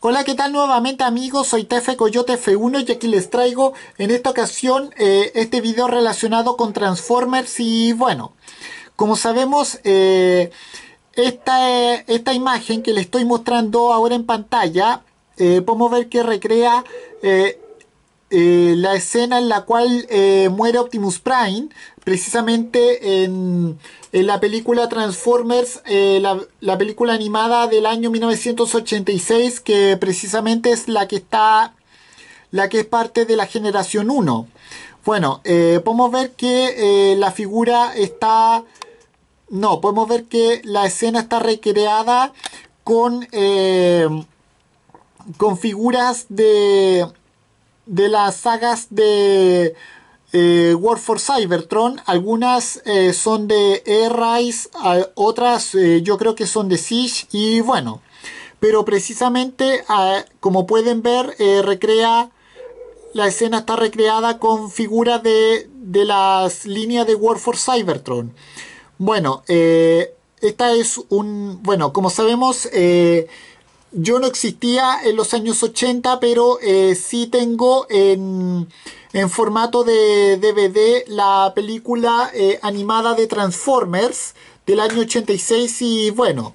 Hola, ¿qué tal nuevamente amigos? Soy Tefe Coyote F1 y aquí les traigo en esta ocasión eh, este video relacionado con Transformers y bueno, como sabemos eh, esta, esta imagen que les estoy mostrando ahora en pantalla eh, podemos ver que recrea eh, la escena en la cual eh, muere Optimus Prime, precisamente en, la película Transformers, eh, la, la, película animada del año 1986, que precisamente es la que está, la que es parte de la generación 1. Bueno, podemos ver que la figura está, no, podemos ver que la escena está recreada con, con figuras de de las sagas de eh, War for Cybertron. Algunas eh, son de E-Rise... otras eh, yo creo que son de Siege y bueno. Pero precisamente, como pueden ver, eh, recrea la escena está recreada con figuras de, de, las líneas de War for Cybertron. Bueno, esta es un... Bueno, como sabemos, yo no existía en los años 80, pero eh, sí tengo en, formato de DVD la película eh, animada de Transformers del año 86 y bueno,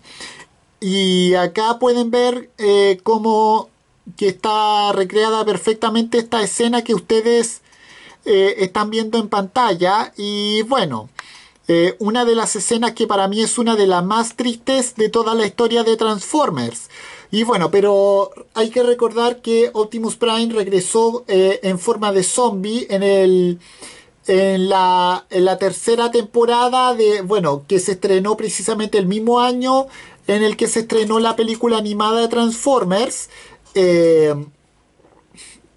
y acá pueden ver eh, cómo que está recreada perfectamente esta escena que ustedes están viendo en pantalla y bueno. Eh, una de las escenas que para mí es una de las más tristes de toda la historia de Transformers. Y bueno, pero hay que recordar que Optimus Prime regresó eh, en forma de zombie en el... En la, en la tercera temporada de, bueno, que se estrenó precisamente el mismo año en el que se estrenó la película animada de Transformers, eh,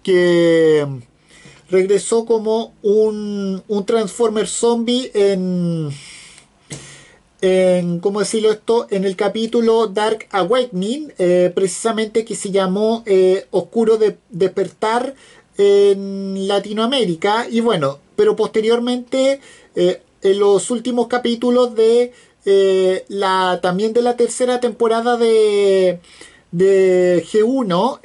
que regresó como un, un Transformer zombie en, en, ¿cómo decirlo esto? En el capítulo Dark Awakening, eh, precisamente que se llamó eh, Oscuro de, Despertar en Latinoamérica. Y bueno, pero posteriormente, eh, en los últimos capítulos de la también de la tercera temporada de, de G1,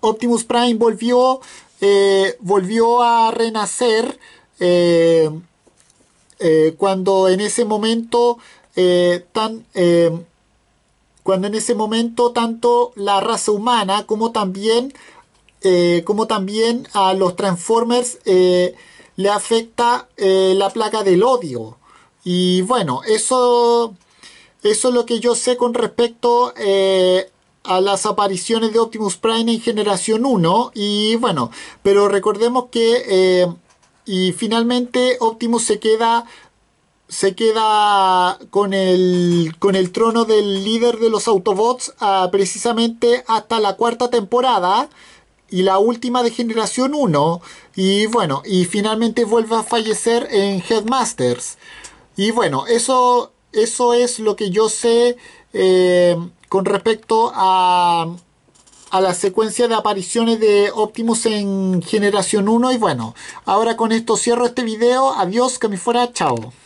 Optimus Prime volvió, eh, volvió a renacer eh, eh, cuando en ese momento tan cuando en ese momento tanto la raza humana como también como también a los Transformers le afecta la plaga del odio y bueno eso eso es lo que yo sé con respecto a a las apariciones de Optimus Prime en generación 1 y bueno, pero recordemos que eh, y finalmente Optimus se queda se queda con el, con el trono del líder de los Autobots ah, precisamente hasta la cuarta temporada y la última de generación 1 y bueno, y finalmente vuelve a fallecer en Headmasters. Y bueno, eso, eso es lo que yo sé eh, con respecto a, la secuencia de apariciones de Optimus en Generación 1. Y bueno, ahora con esto cierro este video. Adiós, que me fuera, chao.